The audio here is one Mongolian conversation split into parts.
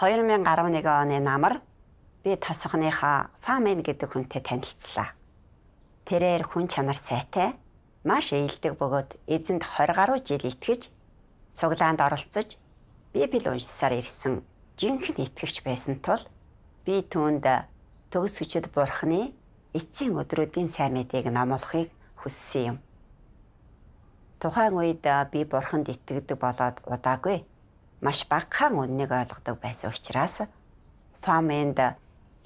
2011 оны намар би тосхныхаа Famen гэдэг хүнтэй танилцлаа. Тэрээр хүн чанар сайтай, маш ээлдэг бөгөөд эзэнд 20 гаруй жил итгэж цуглаанд оролцож Библийн уншсаар ирсэн жинхэнэ итгэгч байсан тул би түүнд төгс хүчит бурхны эцсийн өдрүүдийн сайн мэдээг номлохыг хүссэн юм. Тухайн үед би бурханд итгэдэг болоод удаагүй маш багахан үннийг ойлгодог байсан учраас Фаменд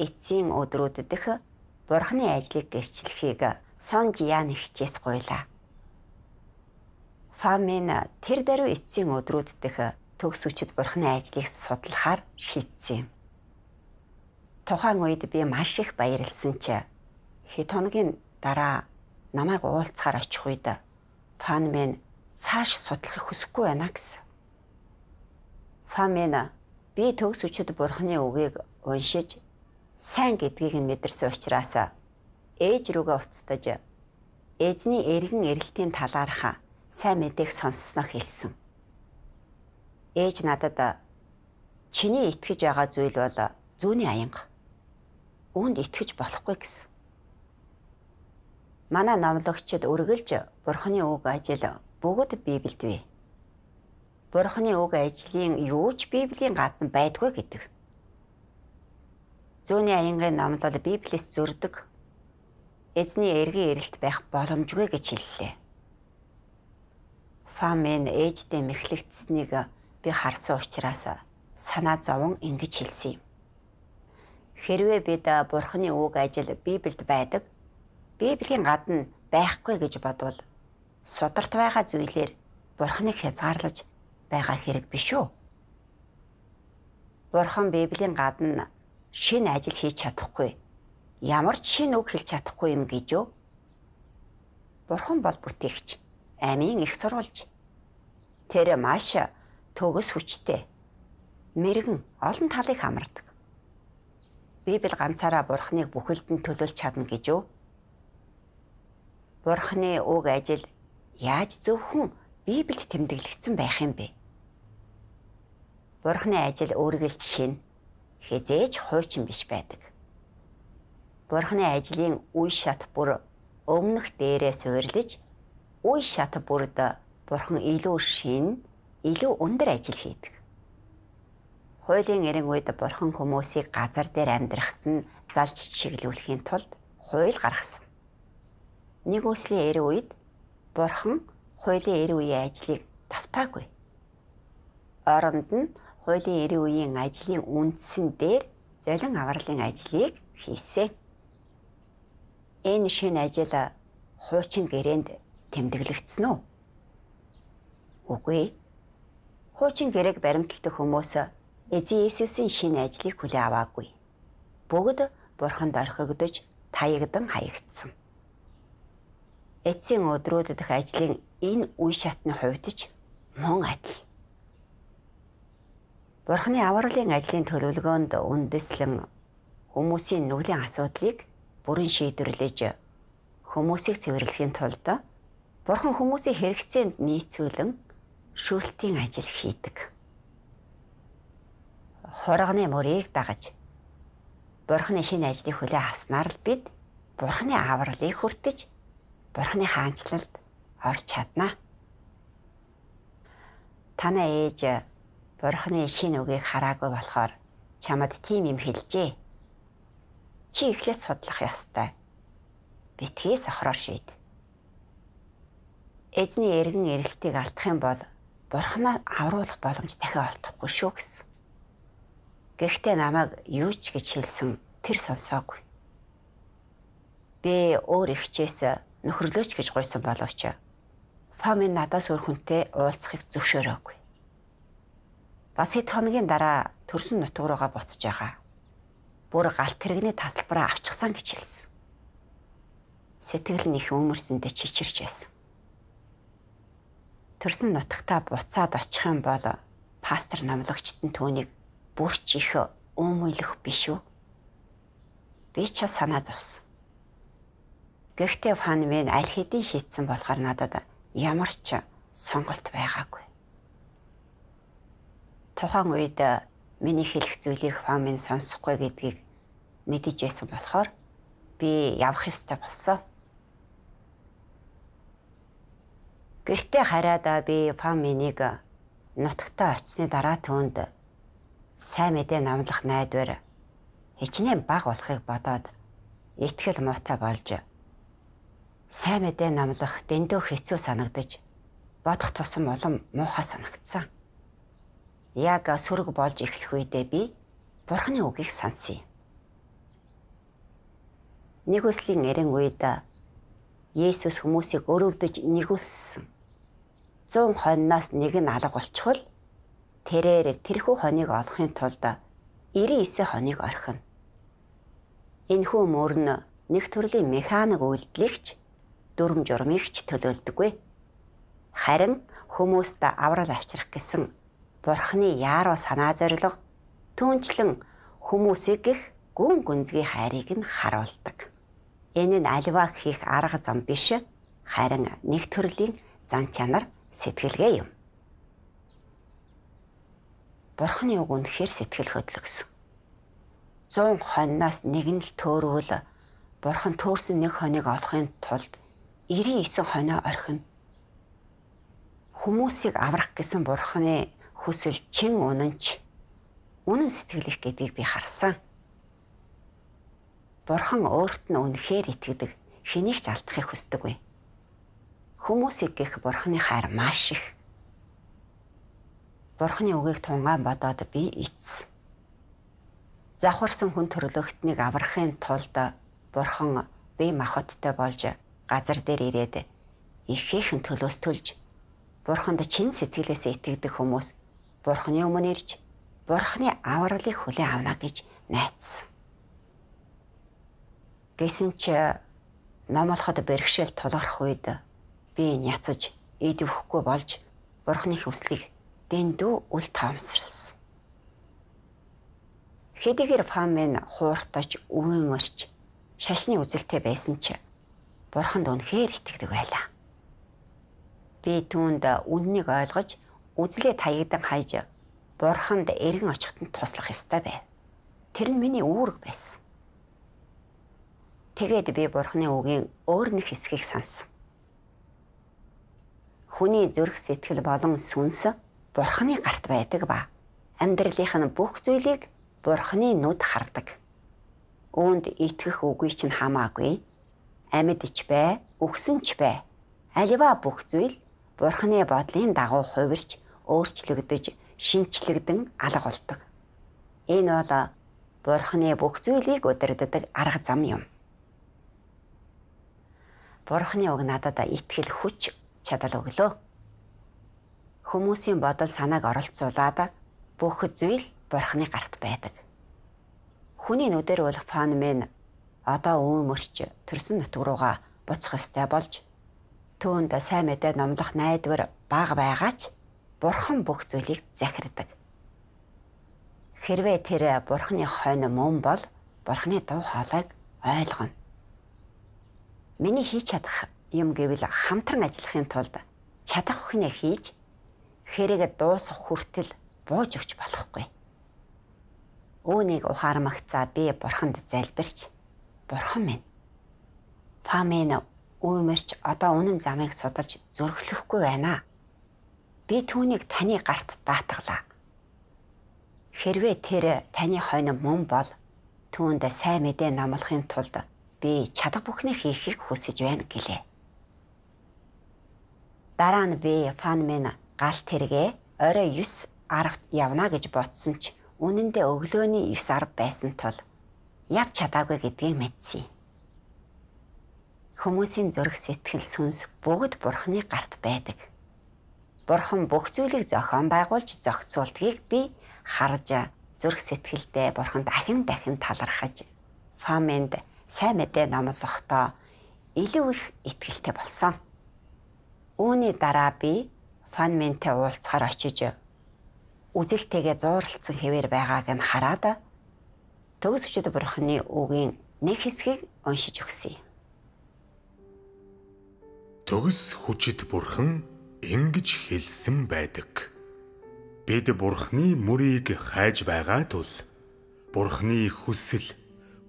эцсийн өдрүүд дэх бурхны ажлыг гэрчлэхийг Сон Жиян хичээс гуйлаа. Фамен тэр даруй эцсийн өдрүүд дэх төгс үчид бурхны ажлыг судлахаар шийдсэн юм. Тухайн үед би маш их баярлсан ч хэд хоногийн дараа намайг уулзахаар очих үед Фамен цааш судлахыг хүсэхгүй байна гэсэн. Фамена би төгс үчид бурхны үгийг уншиж сайн гэдгийг нь мэдэрсэн учраас ээж рүүгээ уцтаж ээжний эргэн эрэлтийн талаарх сайн мэдээг сонссноо хэлсэн. Ээж надад чиний итгэж байгаа зүйл бол зүүнний аянга. Үүнд итгэж болохгүй гэсэн. Манай номлогчд өргөлж бурхны үг ажил бүгд Библиэд бий бурхны үг ажлын юуч Библийн гадна байдгүй гэдэг. Зөөний аянгийн номд бол Библиэс зөрдөг эзний эргийн эрэлт байх боломжгүй гэж хэллээ. Фамен ээждээ мэхлэгдсэнийг би харсан учраас санаа зовон ингэж хэлсэн юм. Хэрвээ бид бурхны үг ажил Библиэд байдаг, Библийн гадна байхгүй гэж бодвол сударт байгаа зүйлээр бурхныг хязгаарлаж байгаа хэрэг биш үү? Бурхан Библийн гадна шинэ ажил хийж чадахгүй. Ямар ч шинэ үг хэлж чадахгүй юм гэж юу? Бурхан бол бүтээгч, амийн их сурвалж. Тэр маш төгс хүчтэй. Мэргэн олон талыг хамардаг. Библи ганцаараа Бурханыг бүхэлд нь төлөөлж чадна гэж юу? Бурханы үг ажил яаж зөвхөн Библиэд тэмдэглэгдсэн байх юм бэ? Бай. Бурхны ажил үргэлж шинэ хизээж хуучин биш байдаг. Бурхны ажлын үе шат бүр өмнөх дээрээ суйрлаж үе шат бүрд бурхан илүү шинэ, илүү өндөр ажил хийдэг. Хуулийн эрен үед бурхан хүмүүсийг газар дээр амьдрахад нь залж чиглүүлэхийн тулд хууль гаргасан. Нэг үслийн эрен үед бурхан хуулийн эрен үеийн ажлыг давтаагүй. Оронд нь хуулийн 90 үеийн ажлын үндсэн дээр золин авралын ажлыг хийсэн. Энэ шинэ ажил хуучин гэрээнд тэмдэглэгдсэн үү? Үгүй. Хуучин гэрээг баримталдаг хүмүүс Эзэн Иесусийн шинэ ажлыг хүлээ аваагүй. Бүгд бурханд орхигдож таягдан хаягдсан. Эцсийн өдрүүдэд их ажлын энэ үе шатны хувьд ч мөн адил. Бурхны авралын ажлын төлөвлөгөөнд үндэслэн хүмүүсийн нүглийн асуудлыг бүрэн шийдвэрлэж хүмүүсийг цэвэрлэхийн тулд Бурхан хүмүүсийн хэрэгцээнд нийцүүлэн шүүлтийн ажил хийдэг. Хоргоны мөрийг дагаж Бурхны шинэ ажлыг хүлээ авснаар л бид Бурхны авралыг хүртэж Бурхны хаанчлалд орж чаднаа. Танаа ээж Бурхны шин үгийг хараагүй болохоор чамд тийм юм хэлжээ. Чи эхлээс судлах ёстой. Битгий сохроор шийд. Эзний эргэн эрэлтийг алдах юм бол Бурхнаа авруулах боломж дахиад олдохгүй шүү гэсэн. Гэхдээ намайг юу ч гэж хэлсэн тэр сонсоогүй. Би өөр ихчээс нөхрлөөч гэж гуйсан боловч Фомин надаас өөр хүнтэй уулзахыг зөвшөөрөөгүй. Бас хэд хоногийн дараа төрсөн нутгуугаа буцаж байгаа. Бүр галт тэрэгний тасалбараа авчихсан гэж хэлсэн. Сэтгэл нь их өмөрсөндөө чичирч байсан. Төрсөн нутгатаа буцаад очих юм бол пастор намлагчт нь түүнийг бүрч их өөмөйлөх биш үү? Би ч санаа зовсон. Гэхдээ фан минь аль хэдийн шийдсэн болохоор надад ямар ч сонголт байгаагүй тухайн үед э, миний хэлэх зүйлийг хам минь сонсохгүй гэдгийг мэдэж байсан болохоор би явах ёстой болсон. Гэртээ хараад э, би фам минийг э, нутагтаа очисны дараа түүнд сайн мэдээ намлах найдвар хичнээн баг болохыг бодоод итгэл муутай болж сайн мэдээ намлах дэндүү хэцүү санагдаж бодох тусам улам муухай санагдсан яг сөрөг болж эхлэх үедээ би Бурхны үгийг сонсъё. Нэгүслийн эрен үед Есүс хүмүүсийг өрөвдөж нэгүссэн. 100 хонноос нэг нь алга болчихвол тэрээр тэрхүү хоныг олохын тулд 99 хоныг орхино. Энэхүү мөр нь нэг төрлийн механик үйлдэлэгч дүрм журмигч төлөөлдөггүй. Харин хүмүүст аврал авчрах гэсэн Бурхны яаруу санаа зориг түнчлэн хүмүүсийг гих гүн гүнзгий хайрыг нь харуулдаг. Энэ нь альва хийх арга зам биш харин нэг төрлийн зан чанар сэтгэлгээ юм. Бурхны үг үнэхээр сэтгэл хөдлөгсөн. 100 хонноос нэг нь л төөрвөл бурхан төөрсөн нэг хоныг олохын тулд 99 хоноо орхино. Хүмүүсийг аврах гэсэн бурхны хүсэл чин унанч үнэн сэтгэлэх гэдгийг би харсан. Бурхан өөрт нь үнэхээр итгэдэг, хэнийг ч алдахыг хүсдэггүй. Хүмүүсийг гих Бурханы хайр маш их. Бурханы үгийг тунгаан бодоод би эцсэн завхарсан хүн төрлөختнийг аврахын тулд бурхан бие махбодтой болж газар дээр ирээд ихээхэн төлөөс төлж бурханд чин сэтгэлээсээ итгэдэг хүмүүс бурхны өмнө ирж бурхны авралыг хүлээн авна гэж найдсан. Гэсэн ч э, намлахад бэрхшээл тулгарх үед би няцаж идвэхгүй болж бурхны хүслийг дэндүү үл таамсарлсан. Хэдийгээр фамен хууртаж өвөн орч шашны үзэлтэй байсан ч бурханд үнэхээр итгэдэг байлаа. Би түүнд үннийг ойлгож үзлээ таягдан хайж бурханд эргэн очихт нь туслах ёстой байв. Тэр нь миний үүрэг байсан. Тэгээд би бурхны үгийн өөр нэг хэсгийг сансан. Хүний зүрх сэтгэл болон сүнс бурхны гарт байдаг ба амьдралынх нь бүх зүйлийг бурхны нүд хардаг. Үүнд итгэх үгүй ч хамаагүй. Амьд ч бай, өгсөн ч бай. Аливаа бүх зүйл бурхны бодлын дагуу хувирч өөрчлөгдөж шинчлэгдэн алга болдог. Энэ бол Бурхны бүх зүйлийг удирддаг арга зам юм. Бурхны үг надад итгэл хүч чадал өглөө. Хүмүүсийн бодол санааг оролцуулаад бүх зүйл Бурхны гарт байдаг. Хүний нүдээр болох феномен одоо өөмөрч төрсөн нутг руугаа буцах ёстой болж түүнд сайн мэдээ номлох найдвар бага байгаач бурхан бүх зүйлийг захирдаг. Хэрвээ тэр бурханы хойно мөн бол бурханы дуу хоолойг ойлгоно. Миний хийж чадах юм гэвэл хамтран ажиллахын тулд чадах хүнээ хийж хэрэг дуусах хүртэл бууж өгч болохгүй. Үүнийг ухаармагцаа би бурханд залбирч бурхан минь. Фамэн үүмэрч одоо үнэн замыг судалж зөргөлөхгүй байна аа би түүнийг таны гарт даатглаа. Хэрвээ тэр таны хойно мөн бол түүнд сайн мэдээ намлахын тулд би чадах бүхнийг хийхийг хүсэж байна гэлээ. Дараа нь би фанмен гал тэргээ орой 9 арав явна гэж бодсон ч үнэн дээр өглөөний 9 арав байсан тул явж чадаагүй гэдгийг мэдсэн. Хүмүүсийн зөрөх сэтгэл сүнс бүгд бурхны гарт байдаг. Бурхан бүх зүйлийг зохион байгуулж зохицуултгийг би харж зүрх сэтгэлдээ бурхан дахин дахин талархаж фаменд сайн мэдээ номлохдоо илүү их ихтгэлтэй болсон. Үүний дараа би фанментэ уулзахаар очиж үзэлтэйгээ зууралцсан хэвээр байгааг нь хараад төгс өчид бурханы үгийн нэг хэсгийг уншиж өгсөн. Төгс хүчит бурхан ингэж хэлсэн байдаг. Бид Бурхны мөрийг хайж байгаа тул Бурхны хүсэл,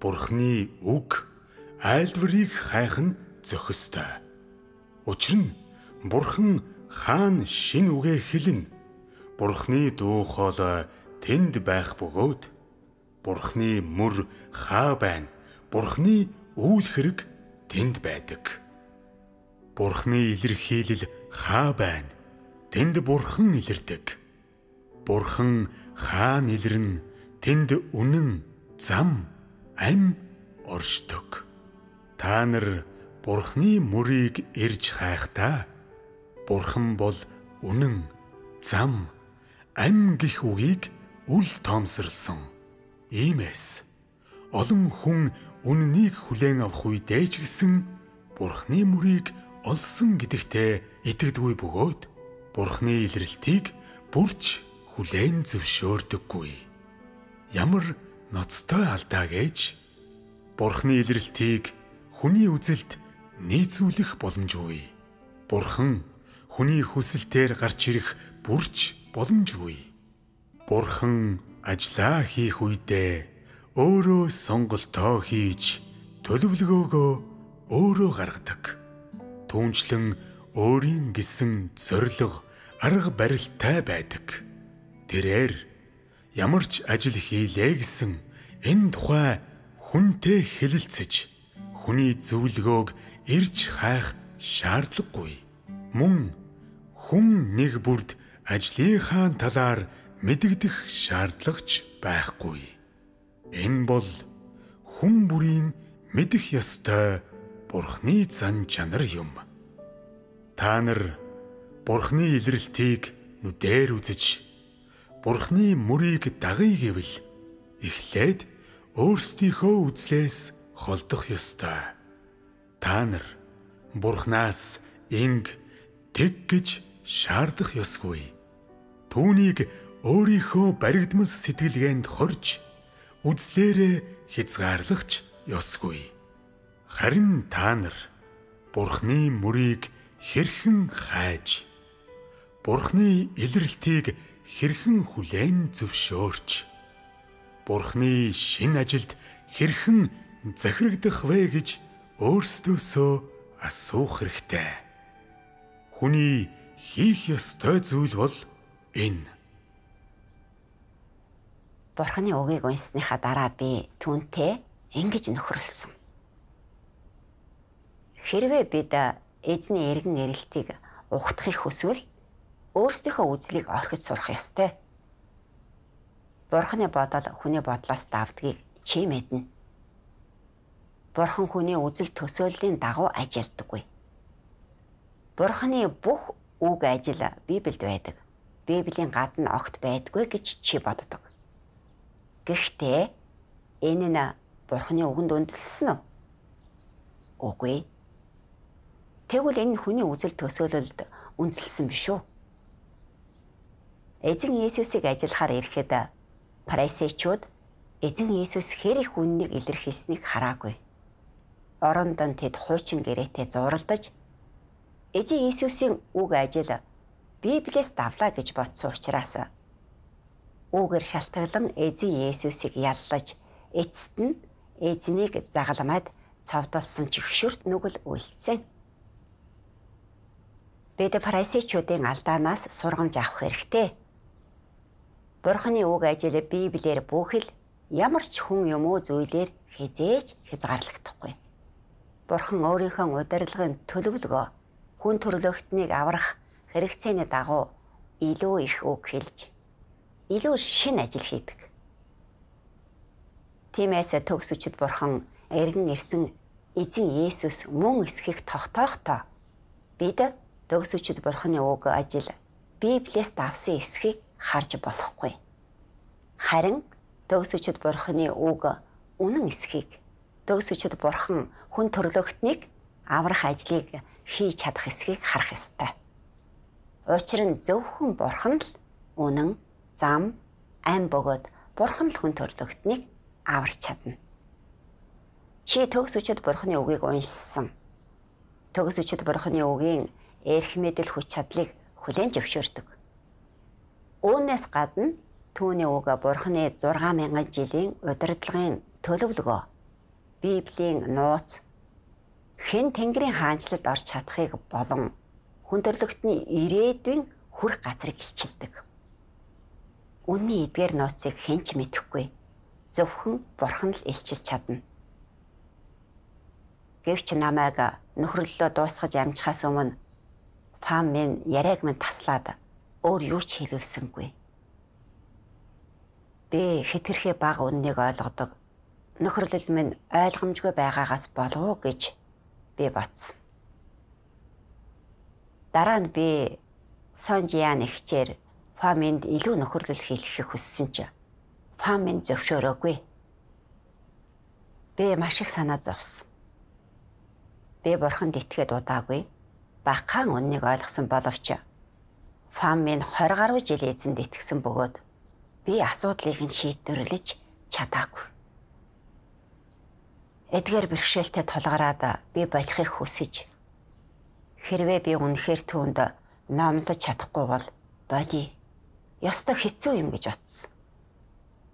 Бурхны үг айлдварыг хайх нь зохистой. Учир нь Бурхан хаан шин үгэ хэлнэ. Бурхны дуу хоолой тэнд байх бөгөөд Бурхны мөр хаа байна. Бурхны үйл хэрэг тэнд байдаг. Бурхны илэрхийлэл хаа байна. Тэнд бурхан илэрдэг. Бурхан хаа илэрнэ. Тэнд үнэн, зам, ам оршдог. Та нар бурхны мөрийг ирж хайхдаа бурхан бол үнэн, зам, ам гих үгийг үл тоомсорлсон. Иймээс олон хүн үннийг хүлээн авах үедээ ч гэсэн бурхны мөрийг олсон гэдэгтээ итгэдэггүй бөгөөд Бурхны илрэлтийг бүрч хүлээн зөвшөөрдөггүй. Ямар ноцтой алдаа гэж Бурхны илрэлтийг хүний үзэлд нийцүүлэх боломжгүй. Бурхан хүний хүсэлтээр гарч ирэх бүрч боломжгүй. Бурхан ажлаа хийх үедээ өөрөө сонголтоо хийж төлөвлөгөөгөө өөрөө гаргадаг. Түүнчлэн өөрийн гисэн зориг арга барилтай байдаг. Тэрээр ямар ч ажил хийлээ гэсэн энэ тухай хүнтэй хэлэлцэж хүний зөвлөгөөг ирж хайх шаардлагагүй. Мөн хүн нэг бүрд ажлынхаа талаар мэдэгдэх шаардлагач байхгүй. Энэ бол хүн бүрийн мэдэх ёстой бурхны зан чанар юм. Та нар Бурхны илрэлтийг нүдээр үзэж Бурхны мөрийг дагая гэвэл эхлээд өөрсдийнхөө үзлээс холдох ёстой. Та нар Бурхнаас инг тэг гэж шаардах ёсгүй. Түүнийг өөрийнхөө баригдмал сэтгэлгээнд хорж үзлээрээ хязгаарлагч ёсгүй. Харин та нар Бурхны мөрийг хэрхэн хайж Бурхны илрэлтийг хэрхэн хүлээн зөвшөөрч Бурхны шин ажилд хэрхэн захирагдах вэ гэж өөрсдөөсөө асуух хэрэгтэй. Хүний хийх ёстой зүйл бол энэ. Бурхны үгийг унсныхаа дараа би түүнтэй ингэж нөхрөлсөн. Хэрвээ бид эзний эргэн эрэлтийг ухтахыг хүсвэл өөрсдийнхөө үзлийг орхиж сурах ёстой. Бурхны бодол хүний бодлоос давдгийг чи мэднэ. Бурхан хүний үзэл төсөөллийн дагуу ажилдаггүй. Бурханы бүх үг ажил Библиэд байдаг. Библийн гадна огт байдгүй гэж чи боддог. Гэхдээ энэ нь Бурханы үгэнд үндэслсэн үү? Үгүй. Тэгвэл энэ хүний үзэл төсөөлөлд үндэслсэн биш үү? Эзэн Есүсийг ажиллахаар ирэхэд фарисеучуд эзэн Есүс хэр их үннийг илэрхийлснийг хараагүй. Орондон тэд хуучин гэрээтэй зуралдаж эзэн Есүсийн үг ажил Библиэс давлаа гэж бодсон учраас үүгээр шалтгаалan эзэн Есүсийг яллаж эцэст нь эзнийг загалмаад цовдолсон чихшүрт нүгэл үйлцэн бид фарисеучуудын алдаанаас сургамж авах хэрэгтэй. Бурхны үг ажил Библиэр бүхэл ямар ч хүн юм уу зүйлээр хизээж хязгаарлагдахгүй. Бурхан өөрийнхөө удирдлагын төлөвлөгөө хүн төрлөختнийг аврах хэрэгцээний дагуу илүү их үг хэлж илүү шин ажил хийдэг. Тиймээс төгсөчд бурхан эргэн ирсэн эзэн Есүс мөн эсхийг тогтоохтой бид төгсөчд бурхны үг ажил Библиэс давсан эсхийг харж болохгүй. Харин төгсөчд бурхны үг үнэн эсхийг төгсөчд бурхан хүн төрлөختнийг аврах ажлыг хийж чадах эсхийг харах ёстой. Учир нь зөвхөн бурхан л үнэн, зам, айн бөгөөд бурхан л хүн төрлөختнийг аварч чадна. Чи төгсөчд бурхны үгийг уншсан. Төгсөчд бурхны үгийн эрх мэдэл хүч чадлыг хүлээн зөвшөөрдөг. Үүнээс гадна түүний үг бурхны 6000 жилийн удирдлагын төлөвлөгөө Библийн нууц хэн тэнгэрийн хаанчлалд орж чадахыг болон хүн төрлөختний ирээдүйн хүрх газрыг илчилдэг. Үнний эдгээр нууцыг хэн ч мэдэхгүй. Зөвхөн бурхан л илчилж чадна. Гэвч намайг нөхрөллөө дуусгаж амжихаас өмнө Фам минь яриаг минь таслаад өөр юу ч хэлүүлсэнгүй. Би хэтэрхий баг үннийг ойлгодог. Нөхрөлөл минь ойлгомжгүй байгаагаас болов уу гэж би батсан. Дараа нь би Сонжиан ихчээр Фаминд илүү нөхөрлөл хийлгэх хүссэн ч Фаминд зөвшөөрөөгүй. Би маш их санаа зовсон. Би бурханд итгээд удаагүй бакаан үннийг ойлгосон боловч фам минь 20 гаруй жил эзэнд итгэсэн бөгөөд би асуудлыг нь шийдвэрлэж чадаагүй. Эдгээр бэрхшээлтэй тулгараад би болохыг хүсэж хэрвээ би үнэхээр түүнд номлож чадахгүй бол боди ёстой хэцүү юм гэж утсан.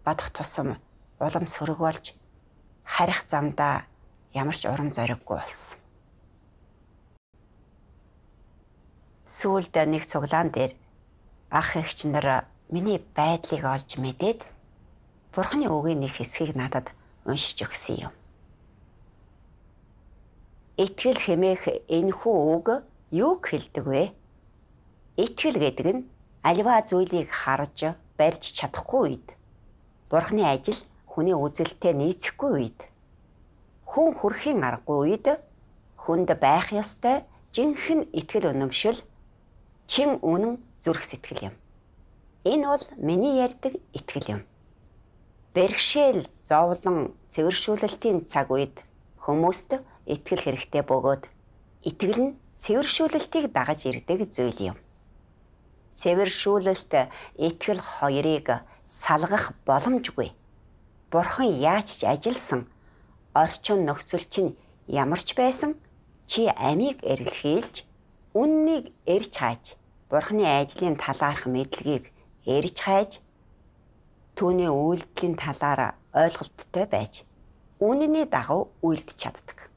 Бодох тусам улам сөрөг болж харих замдаа ямар ч урам зориггүй болсон. Сүүлд нэг цуглаан дээр ах эгч нар миний байдлыг олж мэдээд Бурхны үгийн нэг хэсгийг надад уншиж өгсөн юм. Итгэл хэмээх энэхүү үг юу хэлдэг вэ? Итгэл гэдэг нь аливаа зүйлийг харж, барьж чадахгүй үед Бурхны ажил хүний үзэлтэд нийцэхгүй үед хүн хүрхийн аргагүй үед хүнд байх ёстой жинхэнэ итгэл үнэмшил чин үнэн зүрх сэтгэл юм. Энэ бол миний ярьдаг итгэл юм. Бэрхшээл, зовлон, цэвэршүүлэлтийн цаг үед хүмүүст итгэл хэрэгтэй бөгөөд итгэл нь цэвэршүүлэлтийг дагаж ирдэг зүйл юм. Цэвэршүүлэлт итгэл хоёрыг салгах боломжгүй. Бурхан яаж ч ажилсан орчин нөхцөл чинь ямар ч байсан чи амийг эрэлхийлж үннийг эрж хааж Бурхны ажлын талаарх мэдлэгийг эрж хайж түүний үйлдэлийн талаар ойлголттой байж үнэний дагуу үйлдэж чаддаг.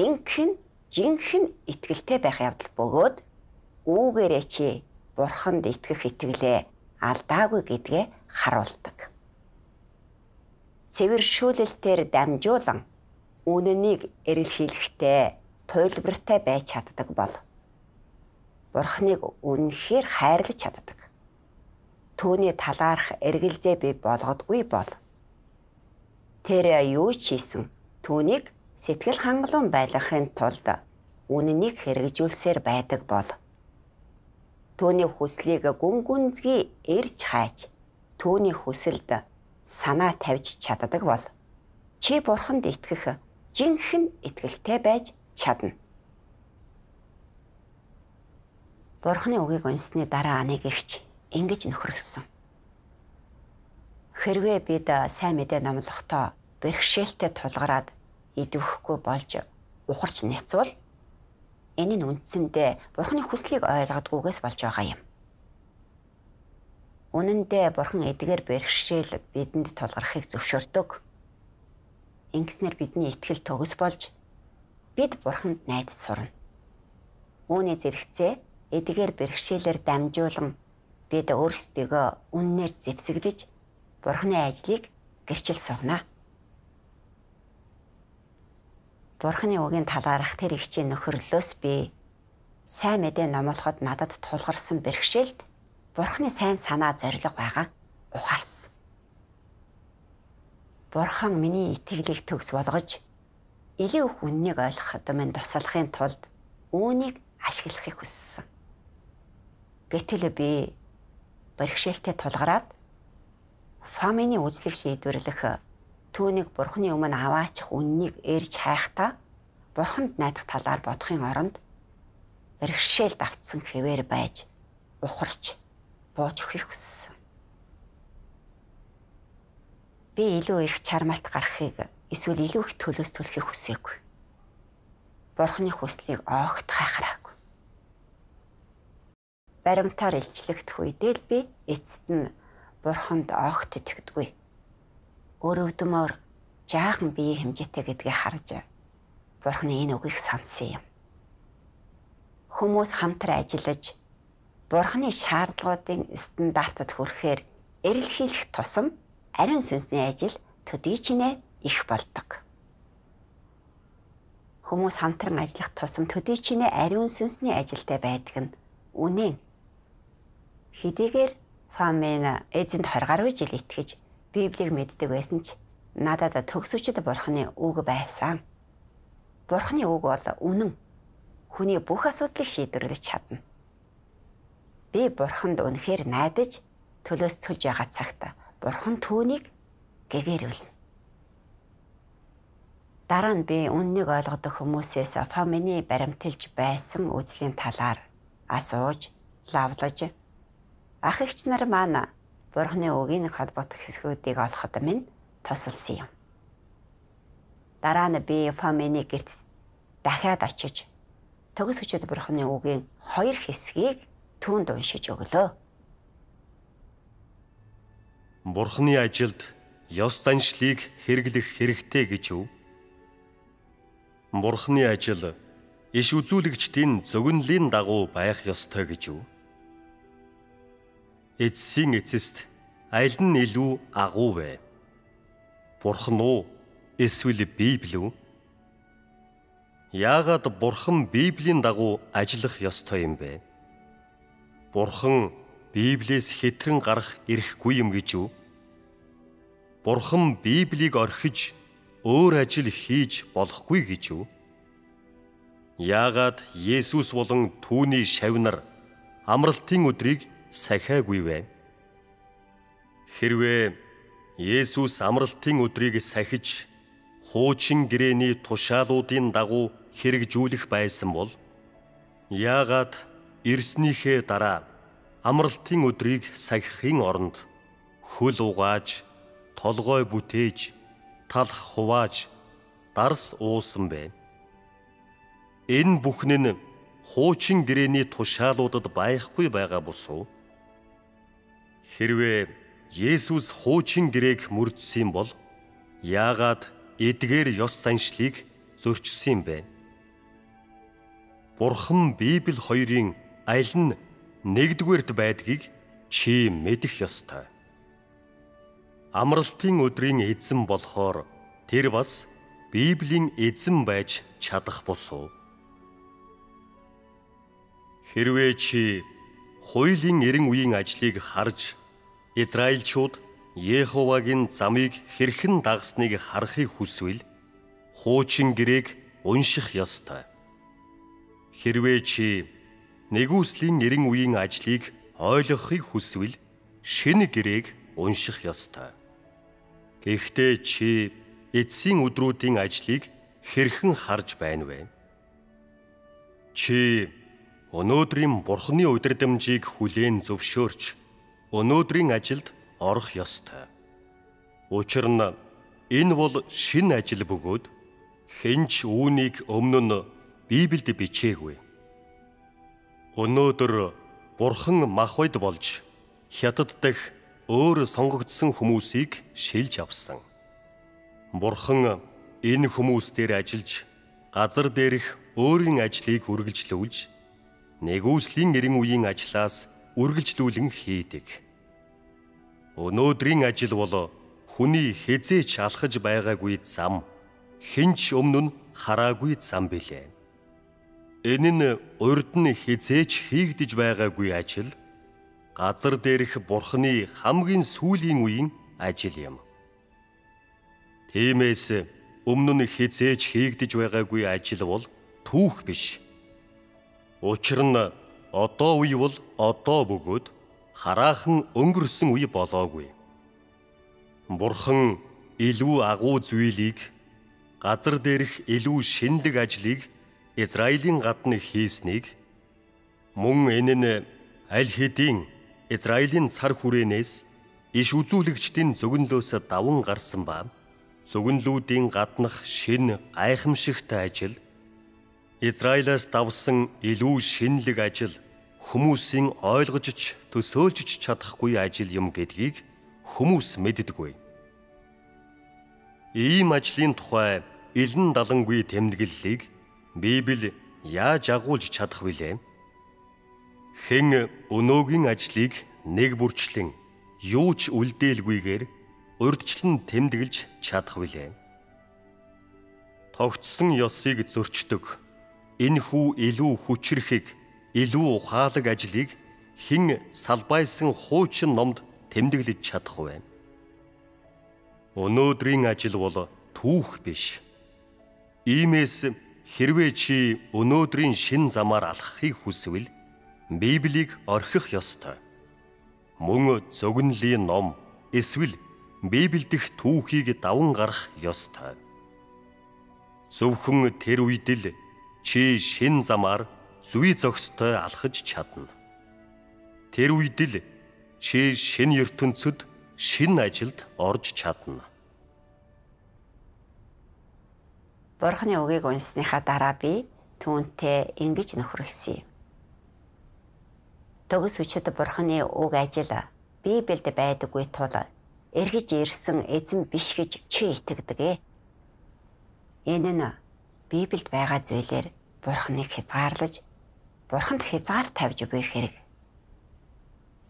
Ингэх нь жинхэнэ итгэлтэй байх явдал бөгөөд үүгээрээ чи бурханд итгэх итгэлээ алдаагүй гэдгээ харуулдаг. Цэвэршүүлэлтээр дамжуулан үнэнийг эрэлхийлэхтэй туйлбартай байж чаддаг бол Бурхныг үнэхээр хайрлаж чаддаг. Түүний талаарх эргэлзээ би болгодгүй бол тэр юу ч хийсэн түүнийг сэтгэл хангалуун байлгахын тулд үннийг хэрэгжүүлсээр байдаг бол түүний хүслийг гүн гүнзгий эрж хайж түүний хүсэлд санаа тавьж чаддаг бол чи бурханд итгэх жинхэнэ итгэлтэй байж чадна. Бурхны үгийг унсны дараа нэг ихч ингэж нөхрөлсөн. Хэрвээ бид сайн мэдээ номлохдоо бэрхшээлтэй тулгараад идэвхгүй болж ухарч нэцвэл энэ нь үндсэндээ Бурхны хүслийг ойлгодгүйгээс болж байгаа юм. Үнэн дээр бурхан эдгээр бэрхшээл бидэнд тулгархыг зөвшөөрдөг. Ингэснээр бидний итгэл төгс болж бид бурханд найдаж сурна. Үүний зэрэгцээ эдгээр бэрхшээлээр дамжуулан бид өөрсдөө үннээр зэвсэглэж Бурхны ажлыг гэрчил сувна. Бурхны үгийн талаарх тэр ихчийн нөхөрлөөс би сайн мэдээ номлоход надад тулгарсан бэрхшээлд Бурхны сайн санаа зориг байгааг ухаарсан. Бурхан миний итгэлийг төгс болгож илүү их үннийг ойлгоход минь туслахын тулд үүнийг ашиглахыг хүссэн. Гэтэл би бэрхшээлтэй тулгараад фаминий үзлэг шийдвэрлэх түүнийг бурхны өмнө аваачих үннийг эрж хайхдаа бурханд найдах талаар бодохын оронд бэрхшээл давтсан хэвээр байж ухарч бууж өгөхийг хүссэн. Би илүү их чармалт гарахыг эсвэл илүү их төлөөс төлөхийг хүсээгүй. Бурхны хүслийг огт хайхраагүй баримтаар илчлэгдэх үедээ л би эцэст нь бурханд огт итгэдэггүй. Өрөвдөмөр жаахан бие хэмжээтэй гэдгийг харж бурхны энэ үгийг сонссон юм. Хүмүүс хамтран ажиллаж бурхны шаардлагуудын стандартад хүрэхээр эрэлхийлэх тусам ариун сүнсний ажил төдий чинээ их болдог. Хүмүүс хамтран ажиллах тусам төдий чинээ ариун сүнсний ажилтай байдаг нь үнэн хэдийгээр Фамена эзэнд 20 гаруй жил итгэж Библийг мэддэг байсан ч надад төгсөчд бурхны үг байсан. Бурхны үг бол үнэн. Хүний бүх асуудлыг шийдвэрлэж чадна. Би бурханд үнэхээр найдаж төлөөс төлж байгаа цагт бурхан түүнийг гэгэрүүлнэ. Дараа нь би үннийг ойлгодог хүмүүсээс фамины баримтэлж байсан үзлийн талаар асууж, лавлаж Ах эгч нар маань Бурхны үгийн холбогдох хэсгүүдийг олоход минь тосолсон юм. Дараа нь би Фомины гэрт дахиад очиж төгс хүчит Бурхны үгийн хоёр хэсгийг түүнд уншиж өглөө. Бурхны ажилд ёс заншлыг хэрэглэх хэрэгтэй гэж үү? Бурхны ажил иш үзүүлэгчдийн зөгнөлийн дагуу байх ёстой гэж үү? эцсийн эцэст аль нь илүү агуу вэ? Бурхан уу эсвэл Библи үү? Яагаад Бурхан Библийн дагуу ажиллах ёстой юм бэ? Бурхан Библиэс хэтрэн гарах эрхгүй юм гэж үү? Бурхан Библийг орхиж өөр ажил хийж болохгүй гэж үү? Яагаад Есүс болон түүний шавнар амралтын өдрийг сахиагүй вэ? Хэрвээ Есүс амралтын өдрийг сахиж хуучин гэрээний тушаалуудын дагуу хэрэгжүүлэх байсан бол яагаад ирснийхээ дараа амралтын өдрийг сахихын оронд хөл угааж, толгой бүтээж, талх хувааж, дарс уусан бэ? Энэ бүхэн нь хуучин гэрээний тушаалуудад байхгүй байгаа бус уу? Хэрвээ Есүс хуучин гэрээг мөрдсөн бол яагаад эдгээр ёс заншлыг зөрчсөн бэ? Бурхан Библи хоёрын аль нь нэгдүгээрт байдгийг чи мэдэх ёстой. Амралтын өдрийн эзэн болохоор тэр бас Библийн эзэн байж чадах бус уу? Хэрвээ чи хуулийн 90 үеийн ажлыг харж Израильчууд Еховагийн замыг хэрхэн дагсныг харахыг хүсвэл хуучин гэрээг унших ёстой. Хэрвээ чи нэгүслийн 90 үеийн ажлыг ойлгохыг хүсвэл шинэ гэрээг унших ёстой. Гэхдээ чи эцсийн өдрүүдийн ажлыг хэрхэн харж байна вэ? Чи өнөөдрийн бурхны удирдамжийг хүлээн зөвшөөрч өнөөдрийн ажилд орох ёстой. Учир нь энэ бол шин ажил бөгөөд хинч үүнийг өмнө нь Библиэд бичээгүй. Өнөөдөр Бурхан махвд болж хятад дэх өөр сонгогдсон хүмүүсийг шилж авсан. Бурхан энэ хүмүүс дээр ажиллаж газар дээрх өөрийн ажлыг үргэлжлүүлж нэгүслийн эрен үеийн ажлаас үргэлжлүүлэн хийдэг. Өнөөдрийн ажил бол хүний хязээч алхаж байгаагүй зам, хинч өмнө нь хараагүй зам билээ. Энэ нь урд нь хизээч хийгдэж байгаагүй ажил, газар дээрх бурхны хамгийн сүүлийн үеийн ажил юм. Тиймээс өмнө нь хизээч хийгдэж байгаагүй ажил бол түүх биш. Учир нь одоо үе бол одоо бөгөөд хараахан өнгөрсөн үе болоогүй. Бурхан илүү агуу зүйлийг газар дээрх илүү шинэлэг ажлыг Израилийн гадны хийснийг мөн энэ нь аль хэдийн Израилийн цар хүрээнээс иш үзүүлэгчдийн зөгнлөөс даван гарсан ба зөгнлүүдийн гаднах шин гайхамшигтай ажил Израилаас давсан илүү шинэлэг ажил хүмүүсийн ойлгож ч төсөөлж ч чадахгүй ажил юм гэдгийг хүмүүс мэддэггүй. Ийм ажлын тухай элен далангүй тэмдэглэлийг Библи яаж агуулж чадах вүлээ? Хэн өнөөгийн ажлыг нэг бүрчлэн юу ч үлдээлгүйгээр урьдчилан тэмдэглэж чадах вүлээ? Тогтсон ёсыг зөрчдөг энхүү илүү хүчрэхийг, илүү ухаалаг ажлыг хэн салбайсан хуучин номд тэмдэглэж чадах вэ? Өнөөдрийн ажил бол түүх биш. Иймээс хэрвээ чи өнөөдрийн шин замаар алхахыг хүсвэл Библийг орхих ёстой. Мөн зөгнөлийн ном эсвэл Библиэд их түүхийг даван гарах ёстой. Зөвхөн тэр үед л чи шин замаар зүй зөкстэй алхаж чадна. Тэр үед л чи шин ертөнцид шин ажилд орж чадна. Бурхны үгийг унсныхаа дараа би түүнтэй ингэж нөхрөлсөн юм. Төгс үчид бурхны үг ажил Библиэд байдаггүй тул эргэж ирсэн эзэн биш гэж чи итгэдэг ээ. Энэ нь Библиэд байгаа зүйлээр Бурханыг хязгаарлаж, Бурханд хязгаар тавьж буй хэрэг.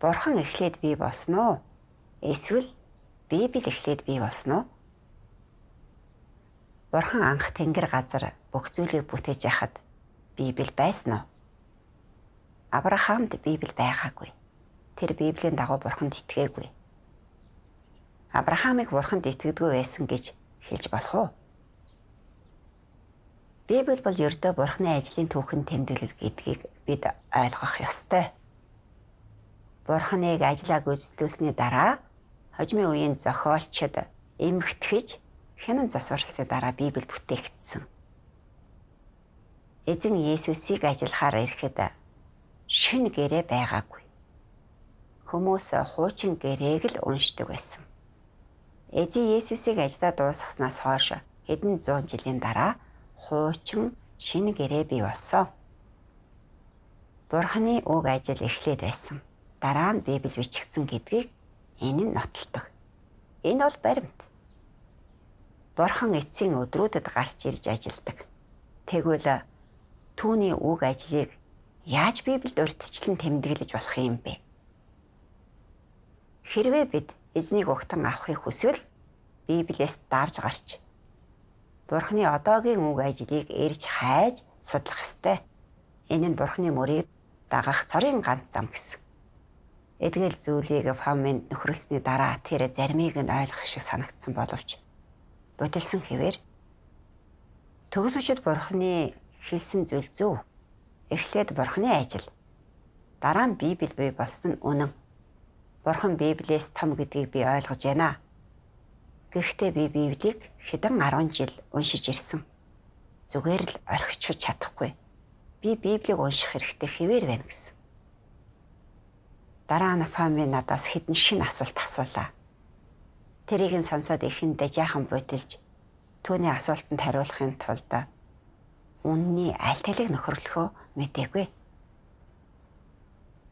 Бурхан эхлээд бий болсноо. Эсвэл Библи эхлээд бий болсноо. Бурхан анх тэнгэр газар бүх зүйлийг бүтээж яхад Библи байсан уу? Авраамд Библи байгаагүй. Тэр Библийн дагуу Бурханд итгээгүй. Авраамыг Бурханд итгэдэггүй байсан гэж хэлж болох уу? Библи бол ердөө бурхны ажлын түүхэн тэмдэглэл гэдгийг бид ойлгох ёстой. Бурхныг ажиллааг үзлүүлсний дараа хожимын үеийн зохиолчд эмгтгэж хянан засварлсны дараа Библи бүтээгдсэн. Эзэн Есүсийг ажиллахаар ирэхэд шин гэрээ байгаагүй. Хүмүүс хуучин гэрээг л уншдаг байсан. Эзэн Есүсийг ажиллаа дуусгаснаас хойш хэдэн зуун жилийн дараа хуучин шинэ гэрээ бий болсон. Бурханы уг ажил эхлээд байсан. Дараа нь Библи бичигдсэн гэдгийг энэ нь нотолдог. Энэ бол баримт. Бурхан эцсийн өдрүүдэд гарч ирж ажилдаг. Тэгвэл түүний үг ажлыг яаж Библиэд урьдчилан тэмдэглэж болох юм бэ? Хэрвээ бид эзнийг угтан авахыг хүсвэл Библиэс давж гарч бурхны одоогийн үг ажилыг эрж хайж судлах ёстой. Энэ нь бурхны мөрийг дагах цорын ганц зам гэсэн. Эдгэл зүйлийг фамент нөхрөлсний дараа тэр заримыг нь ойлгох шиг санагдсан боловч бодилсан хэвээр төгсвчд бурхны хэлсэн зүйл зөв. Эхлээд бурхны ажил. Дараа нь Библи бий болсон нь үнэн. Бурхан Библиэс том гэдгийг би ойлгож байна. Гэхдээ би Библийг хэдэн 10 жил уншиж ирсэн. Зүгээр л орхиж чадахгүй. Би Библийг унших хэрэгтэй хэвээр байна гэсэн. Дараа нь Фами надаас хэдэн шинэ асуулт асуулаа. Тэрийг нь сонсоод эхэндээ жаахан бодилж түүний асуултанд хариулахын тулд үнний аль талыг нөхөрлөхөө мэдээгүй.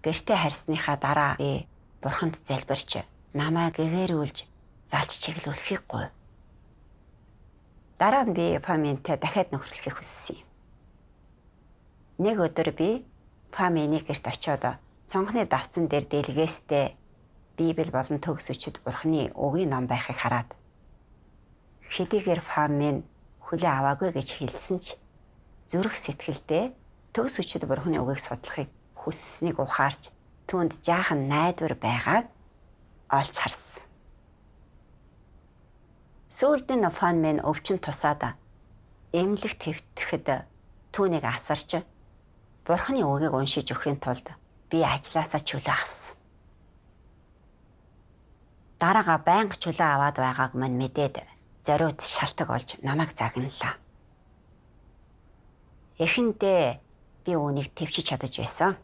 Гэртээ харсныхаа дараа би бурханд залбирч намаа гэгэрүүлж залж чиглүүлэхийг гуйв дараа нь би фаминтай дахиад нөхрөлхийг хүссэн юм. Нэг өдөр би фамины гэрт очиод цонхны давцан дээр дэлгэстэй Библи болон төгс үчид Бурхны үгийн ном байхыг хараад хэдийгээр фамин хүлээ аваагүй гэж хэлсэн ч зүрх сэтгэлдээ төгс үчид Бурхны үгийг судлахыг хүссэнийг ухаарч түүнд жаахан найдвар байгааг олж харсан. Сүүлдэн фан минь өвчин тусаад эмнэлэг твтгэхэд түүнийг асарч бурхны үгийг уншиж өгөхийн тулд би ажилласаа чөлөө авсан. Дараагаа байнга чөлөө аваад байгааг мань мэдээд зориуд шалтак олж намайг загналаа. Эхэндээ би үүнийг төвчж чадаж байсан.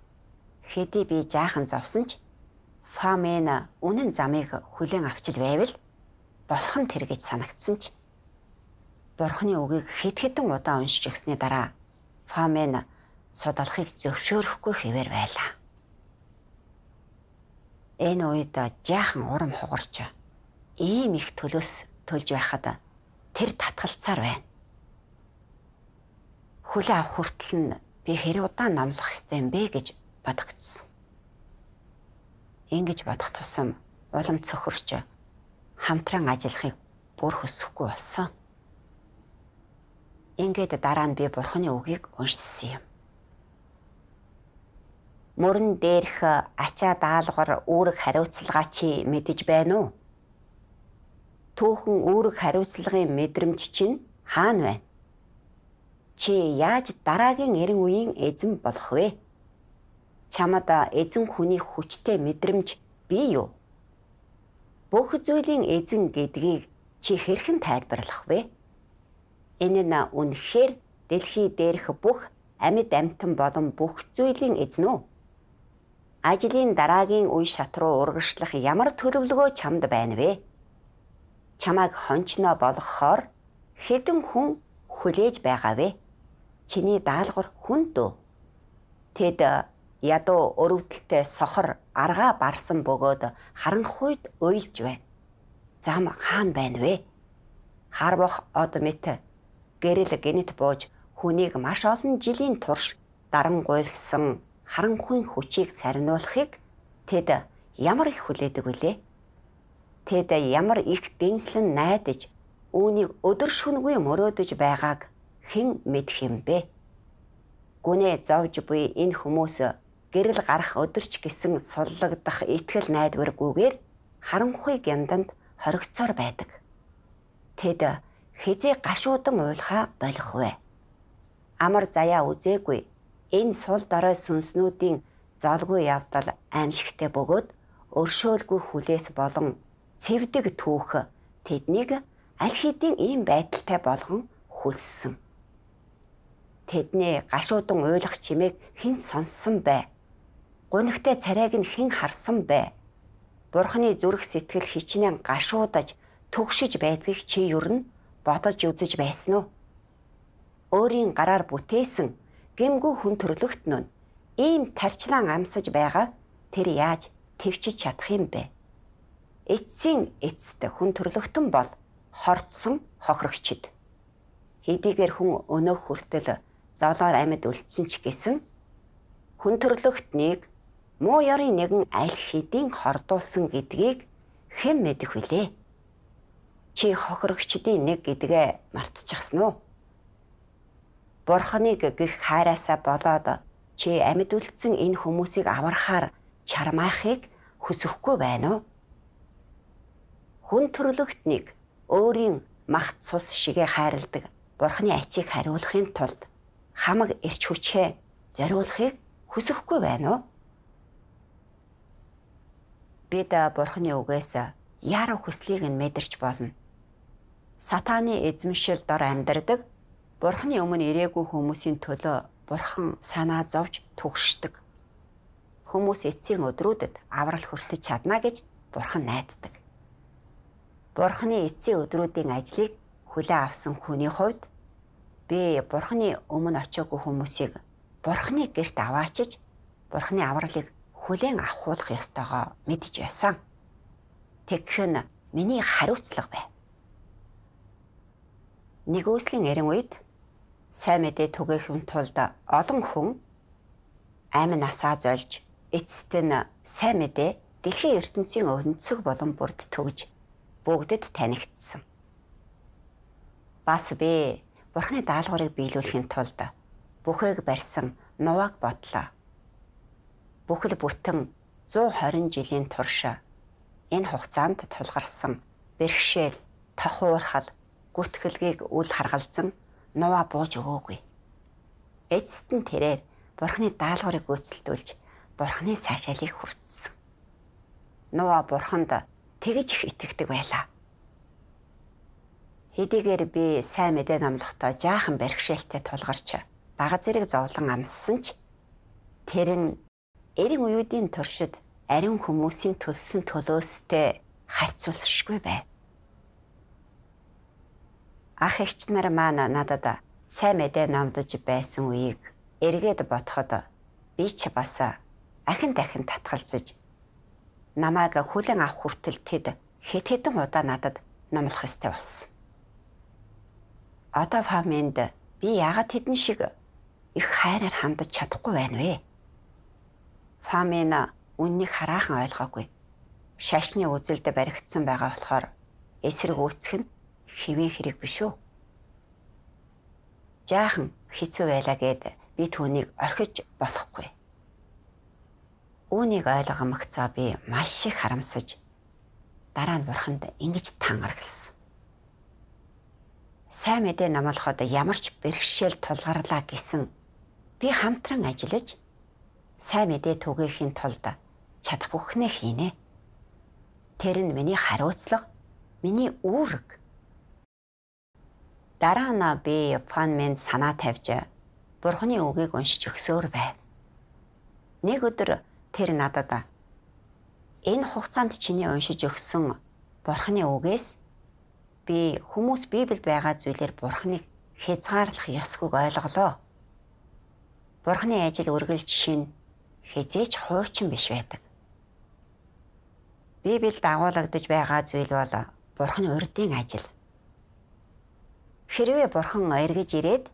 Хэдий би жаахан зовсон ч Фамен үнэн замыг хүлээн авчил байвал болох нь тэр гэж санагдсан ч Бурхны үгийг хэд хэдэн удаа уншиж өгснээ дараа Фомен судлахыг зөвшөөрөхгүй хэвээр байлаа. Энэ үед жаахан урам хугарч ийм их төлөөс төлж байхад тэр татгалцаар байна. Хүлээ авах хүртэл нь би хэр удаан намлах ёстой юм бэ гэж бодогдсон. Ингэж бодох тусам улам цохорч хамтран ажиллахыг бүр хүсэхгүй болсон. Ингээд дараа нь би бурхны үгийг уншсан юм. Мөрөн дээрх ачаа даалгавар үүрэг хариуцлага чи мэдэж байна уу? Түүхэн үүрэг хариуцлагын мэдрэмж чинь хаана байна? Чи яаж дараагийн эрен үеийн эзэн болох вэ? Чамд эзэн хүний хүчтэй мэдрэмж бий юу? бүх зүйлийн эзэн гэдгийг чи хэрхэн тайлбарлах вэ? Энэ нь үнэхээр дэлхий дээрх бүх амьд амьтан болон бүх зүйлийн эзэн үү? Ажлын дараагийн үе шат руу ургашлах ямар төлөвлөгөө чамд байна вэ? Чамайг хончноо болгохоор хэдэн хүн хүлээж байгаа вэ? Чиний даалгавар хүн дөө? Тэд ядуу өрөвдөлтэй сохор аргаа барсан бөгөөд харанхуйд уйлж байна. Зам хаан байна вэ? Хар бох од мэт гэрэл гинт бууж хүнийг маш олон жилийн турш дарангуйлсан харанхуйн хүчийг сарниулахыг тэд ямар их хүлээдэг вүлээ? Тэд ямар их дэнслэн найдаж үүнийг өдөр шөнөгүй мөрөөдөж байгааг хэн мэдэх юм бэ? Гүнээ зовж буй энэ хүмүүс гэрэл гарах өдөрч гисэн суллагдах итгэл найдваргүйгээр харанхуйг янданд хоригцоор байдаг. Тэд хэзээ гашуудан уйлхаа болох вэ? Амар заяа үзээгүй энэ сул дорой сүнснүүдийн золгүй явдал аимшигтэй бөгөөд өршөөлгүй хүлээс болон цэвдэг түүх тэднийг аль хэдийн ийм байдалтай болгон хүлссэн. Тэдний гашуудан уйлах чимээг хэн сонссон бай? гунигтай царайг нь хэн харсан бэ? Бурхны зүрх сэтгэл хичнээн гашуудаж төгшөж байдгийг чи юу нь бодож үзэж байсан уу? Өөрийн гараар бүтээсэн гимгүү хүн төрлөختнөө ийм тарчлан амсаж байгаа тэр яаж твчж чадах юм бэ? Эцсийн эцэст хүн төрлөختөн бол хорцсон хохрогчд. Хэдийгээр хүн өнөөх хүртэл золоор амьд үлдсэн ч гэсэн хүн төрлөختнийг муу ёрын нэгэн аль хэдийн хордуулсан гэдгийг хэн мэдэх вүлээ? Чи хохирогчдын нэг гэдгээ мартчихсан уу? Бурханыг гих хайраасаа болоод чи амьд үлдсэн энэ хүмүүсийг аврахаар чармаахыг хүсэхгүй байна уу? Хүн төрлөخت нэг өөрийн махт цус шигэ хайрладаг бурхны ачийг хариулахын тулд хамаг эрч хүчээ зориулахыг хүсэхгүй байна уу? бид бурхны үгээс яар хүслийг нь мэдэрч болно. Сатааны эзэмшил дор амьдардаг бурхны өмнө ирээгүй хүмүүсийн төлөө бурхан санаа зовж түгшдэг. Хүмүүс эцсийн өдрүүдэд аврал хүртэж чадна гэж бурхан найддаг. Бурхны эцсийн өдрүүдийн ажлыг хүлээ авсан хүний хувьд би бурхны өмнө очиагүй хүмүүсийг бурхны гэрт аваачиж бурхны авралыг хүлээн авахуулах ёстойгоо мэдж байсан. Тэгэх нь миний хариуцлага байв. Нэгөөслийн эрен үед сайн мэдээ түгээхэн тулд олон хүн амин асаа зольж эцэст нь сайн мэдээ дэлхийн ертөнцийн өнцөг болон бүрд төгж бүгдэд танигдсан. Бас би Бурхны даалгаврыг биелүүлэхин тулд бүхээг барьсан нуваг бодлоо бүхэл бүтэн 120 жилийн турш энэ хугацаанд тулгарсан бэрхшээл, тохуурхал, гүтгэлгийг үл харгалзан нуваа бууж өгөөгүй. Эцэст нь тэрээр бурхны даалгаврыг гүйцэлдүүлж бурхны цаашаалыг хүртсэн. Нуваа бурханд тэгж их итгэдэг байлаа. Хэдийгээр би сайн мэдээ номлохдоо жаахан бэрхшээлтэй тулгарч бага зэрэг зовлон амссан ч тэр нь эрэг үеүүдийн туршид ариун хүмүүсийн төлсөн төлөөстэй харьцуулшгүй байв. Ах эгч нар маань надад сайн мэдээ намдаж байсан үеийг эргээд бодоход би ч бас ахин дахин татгалзаж намааг хүлэн авах хүртэл тэд хэд хэдэн удаа надад номлох ёстой болсон. Одоо фаминд би яагаад хэдэн шиг их хайраар хандаж чадахгүй байна вэ? Фамина үннийг хараахан ойлгоогүй. Шашны үзэлд баригдсан байгаа болохоор эсрэг үүсэх нь хэвэн хэрэг биш үү? Жаахан хэцүү байлаа гэд би түүнийг орхиж болохгүй. Үүнийг ойлгомогцоо би маш их харамсаж дараа нь бурханд ингэж тангаргалсан. Сайн мэдээ намлоход ямар ч бэрхшээл тулгарлаа гэсэн би хамтран ажиллаж сайн мэдээ түгээхийн тулд чадах бүхнээ хийнэ. Тэр нь миний хариуцлага, миний үүрэг. Дараа нь би фанмен санаа тавьж Бурхны үгийг уншиж өгсөөр байв. Нэг өдөр тэр надад энэ хугацаанд чиний уншиж өгсөн Бурхны үгээс би хүмүүс Библиэд байгаа зүйлээр Бурхныг хязгаарлах ёсгүйг ойлголоо. Бурхны ажил үргэлж шинэ хизээч хуучин биш байдаг. Библ дагуулагдж байгаа зүйл бол Бурхны урдын ажил. Хэрвээ Бурхан эргэж ирээд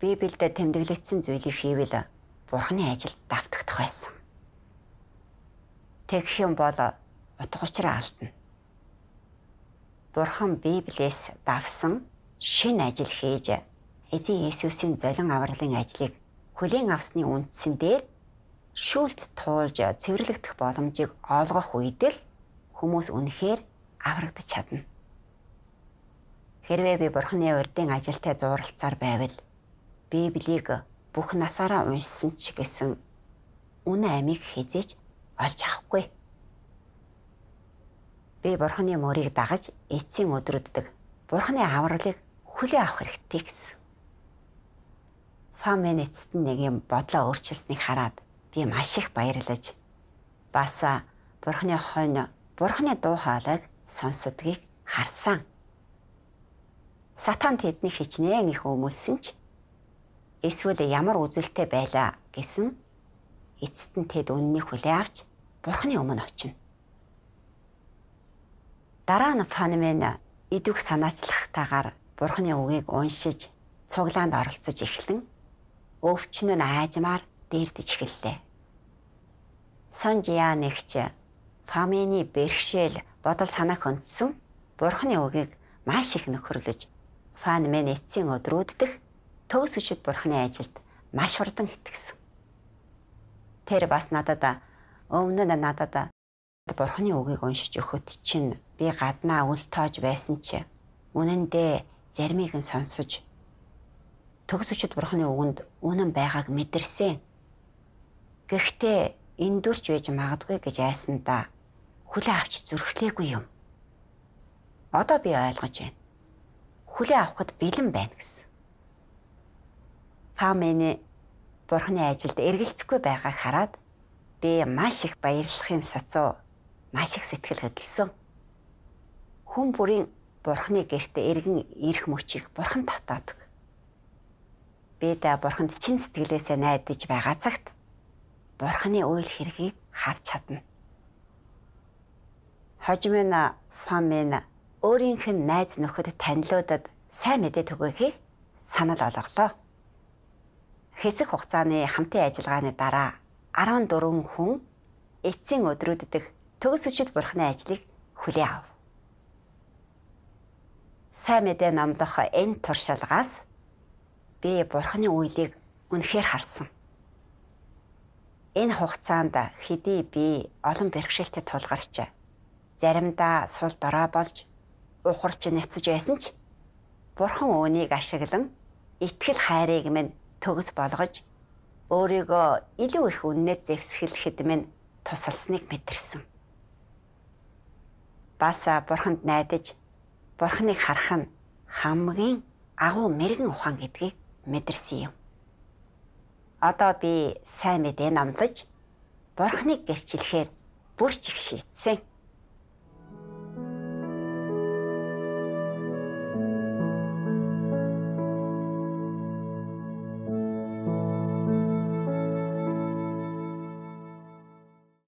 Библиэд тэмдэглэгдсэн зүйлийг хийвэл Бурхны ажилд давтагдах байсан. Тэгэх юм бол утга учраа алдна. Бурхан Библиэс давсан шин ажил хийж Эзэн Есүсийн золин авралын ажлыг хүлээн авсны үндсэн дээр шүүлт туулж цэвэрлэгдэх боломжийг олгох үед л хүмүүс үнэхээр аврагдаж чадна. Хэрвээ би бурхны урдын ажилтай зууралцаар байвал Библийг бүх насаараа уншсан ч гэсэн үнэ амийг хизээч олж авахгүй. Би бурхны мөрийг дагаж эцсийн өдрөддөг бурхны авралыг хүлээн авах хэрэгтэй гэсэн. Фаменэцт нэг юм бодлоо өөрчилснийг хараад би маш их баярлаж бас бурхны хойно бурхны дуу хоолойг сонсдгийг харсан. Сатан тэдний хичнээн их өмөлсөн ч эсвэл ямар үзэлтэй байлаа гэсэн эцэст нь тэд үннийг хүлээн авч бурхны өмнө очино. Дараа нь фаномен идвэх санаачлахтаагаар бурхны үгийг уншиж цуглаанд оролцож эхлэн өвчнөн аажмаар дээрдэж эхэллээ. Сонж яа нэгч Фамины бэрхшээл бодол санаах өнцсөн Бурхны үгийг маш их нөхөрлөж Фан мэн эцсийн өдрүүд дэх төгс хүчит Бурхны ажилд маш хурдан итгэсэн. Тэр бас надад өмнө нь надад Бурхны үгийг уншиж өгөхөд чинь би гаднаа үл тоож байсан чи үнэн дээ заримыг нь сонсож төгс хүчит Бурхны үгэнд үнэн байгааг мэдэрсэн. Гэхдээ эндүрч байж магадгүй гэж айсандаа хүлээ авч зүрхлээгүй юм. Одоо би ойлгож байна. Хүлээ авахд бэлэн байна гэсэн. Та миний бурхны ажилд эргэлцэхгүй байгааг хараад би маш их баярлахын сацуу маш их сэтгэл хөдлөсөн. Хүн бүрийн бурхны гэрте эргэн ирэх мөчийг бурхан татаадаг. Би да бурханд чин сэтгэлээсээ найдаж байгаа цагт бурхны үйл хэргийг харж чадна. Хожимена Фамена өөрийнх нь найз нөхөд танилуудад сайн мэдээ түгээхийг санал олголоо. Хэсэг хугацааны хамтын ажиллагааны дараа 14 хүн эцсийн өдрүүд дэх төгсөчд бурхны ажлыг хүлээн ав. Сайн мэдээ номлох энэ туршлагаас би бурхны үйлийг үнэхээр харсан. Энэ хугацаанд хэдий би олон бэрхшээлтэй тулгарч заримдаа сул дорой болж ухарч нэцэж байсан ч бурхан өөнийг ашиглан итгэл хайрыг минь төгс болгож өөрийгөө илүү их үннээр зэвсгэлэхэд минь тусалсныг мэдэрсэн. Бас бурханд найдаж бурханыг харах нь хамгийн агуу мэрэгэн ухаан гэдгийг мэдэрсэн юм одоо би сайн мэдэн амлаж бурхныг гэрчлэхээр бүрч их шийтсэн.